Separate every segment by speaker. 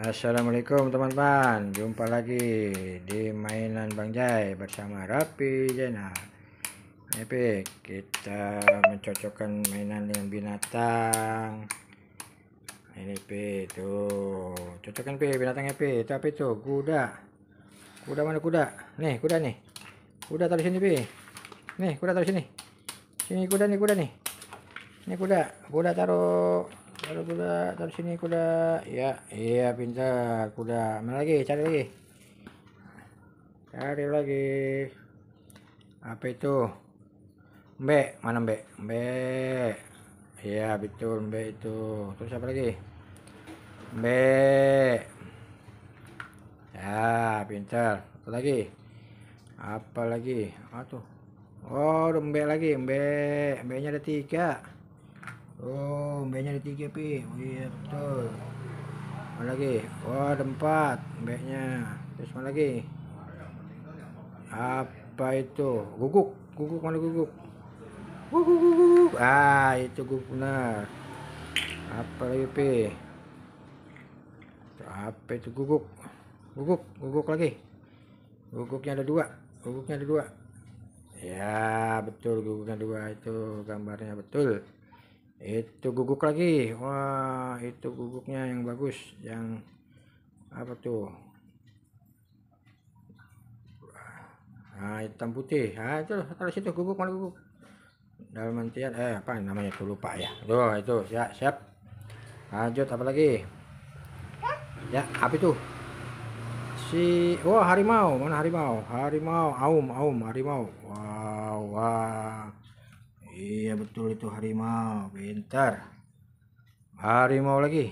Speaker 1: Assalamualaikum teman-teman Jumpa lagi di mainan Bang Jai bersama Rapi Jena Epic Kita mencocokkan mainan dengan binatang Ini P itu Cocokkan P binatangnya P Itu apa itu? Kuda Kuda mana kuda? Nih kuda nih Kuda taruh sini P Nih kuda taruh sini Sini kuda nih kuda nih Ini kuda Kuda taruh baru kuda taruh sini kuda ya iya pintar kuda mana lagi cari lagi cari lagi apa itu Mbe mana Mbe Mbe iya betul Mbe itu terus apa lagi Mbe ya pintar apa lagi apa lagi aduh oh Mbe lagi Mbe Mbe nya ada tiga Oh, mbaknya di ada tiga, Pi. Oh, iya, betul. Mana lagi? Wah, oh, ada empat mbaknya. Terus mana lagi? Apa itu? Guguk. Guguk, mana guguk? Guguk, guguk. Ah, itu guguk benar. Apa lagi, Pi? Apa itu guguk? Guguk, guguk lagi. Guguknya ada dua. Guguknya ada dua. Ya, betul guguknya dua itu gambarnya betul itu guguk lagi wah itu guguknya yang bagus yang apa tuh nah, hitam putih ah itu taruh situ guguk mana guguk dalam antian eh apa namanya tuh lupa ya tuh itu ya siap lanjut apa lagi ya apa itu si wah oh, harimau mana harimau harimau aum aum harimau wow wow Iya betul itu harimau, pintar. Harimau lagi.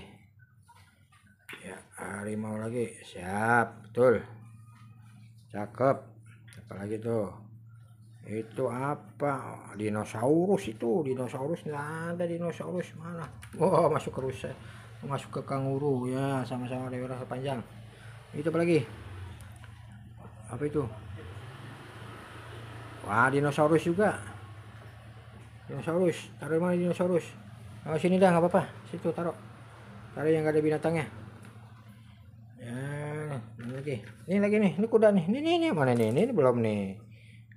Speaker 1: Ya, harimau lagi. Siap, betul. Cakep. lagi tuh. Itu apa? Dinosaurus itu, dinosaurus nggak ada dinosaurus mana? Oh, masuk ke rusa. Masuk ke kanguru ya, sama-sama daerah panjang. Itu apa lagi? Apa itu? Wah, dinosaurus juga dinosaurus taruh mana dinosaurus oh ah, sini dah nggak apa-apa situ taruh taruh yang gak ada binatangnya ya ini lagi ini lagi nih ini kuda nih ini ini, ini. mana nih ini, ini belum nih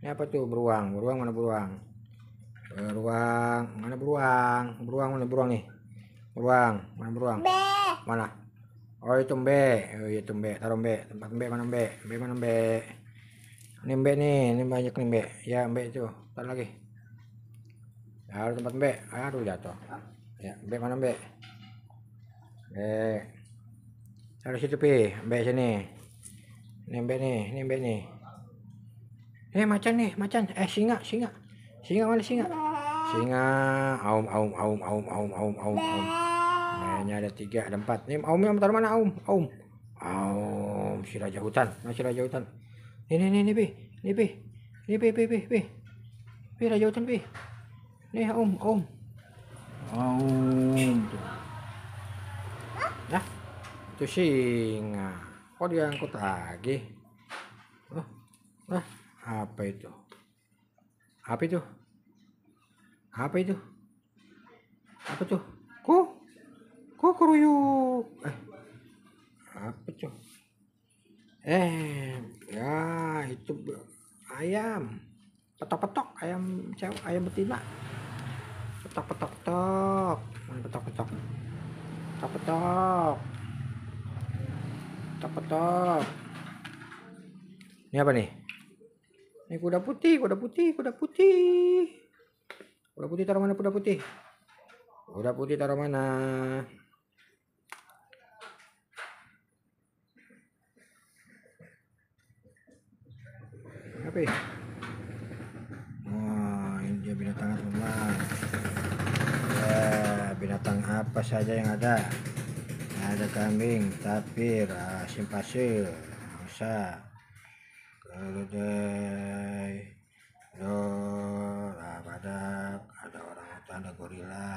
Speaker 1: ini apa tuh beruang beruang mana beruang beruang mana beruang beruang mana beruang nih beruang mana beruang Be. mana oh itu mbe oh iya itu mbe taruh mbe tempat mbe mana mbe mbe mana mbe ini mbe nih ini banyak nih mbe ya mbe itu taruh lagi harus tempat Mbak. Aduh jatuh. Ya, Mbak mana Mbak? B. Harus situ Pi. Mbak sini. Ini Mbak nih, ini Mbak nih. Eh macan nih, macan. Eh singa, singa. Singa mana singa? Singa. Aum, aum, aum, aum, aum, aum, aum, aum. Kayaknya ada tiga, ada empat. Ini Aum yang mana aum? Aum. Aum, si raja hutan. Nah, si raja hutan. Ini, ini, ini, Pi. Ini, Pi. Ini, Pi, Pi, Pi, Pi. Pi, raja hutan, Pi. Nih, eh, Om, Om. Om. Nah, itu singa. Kok diangkut lagi? Oh, Wah, apa itu? Apa itu? Apa itu? Apa tuh? ku ku keruyuk? Eh, apa itu? Eh, ya itu ayam. Petok-petok ayam cewek, ayam betina petok petok petok mana petok petok petok petok petok petok ini apa nih ini kuda putih kuda putih kuda putih kuda putih taruh mana kuda putih kuda putih taruh mana apa ya? Wah, ini dia binatang semua binatang apa saja yang ada ada kambing tapir asim pasir angsa keledai ada, ah, badak ada orang hutan ada gorila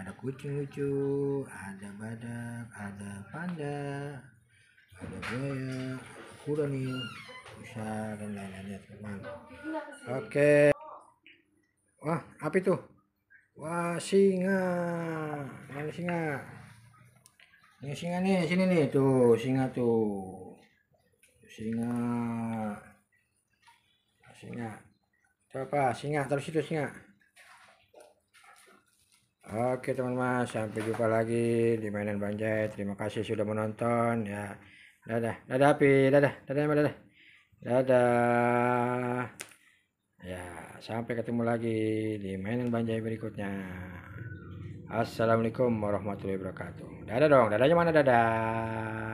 Speaker 1: ada kucing lucu ada badak ada panda ada buaya kuda nih bisa dan lain-lainnya teman oke okay. wah apa itu Wah, singa. Ini singa. Ini singa nih, sini nih tuh, singa tuh. Singa. Singa. apa singa terus itu singa. Oke teman-teman, sampai jumpa lagi di mainan banjai. Terima kasih sudah menonton ya. Dadah, dadah api, dadah, dadah, dadah. Dadah. Sampai ketemu lagi di mainan banjai berikutnya. Assalamualaikum warahmatullahi wabarakatuh. Dadah dong, dadahnya mana dadah?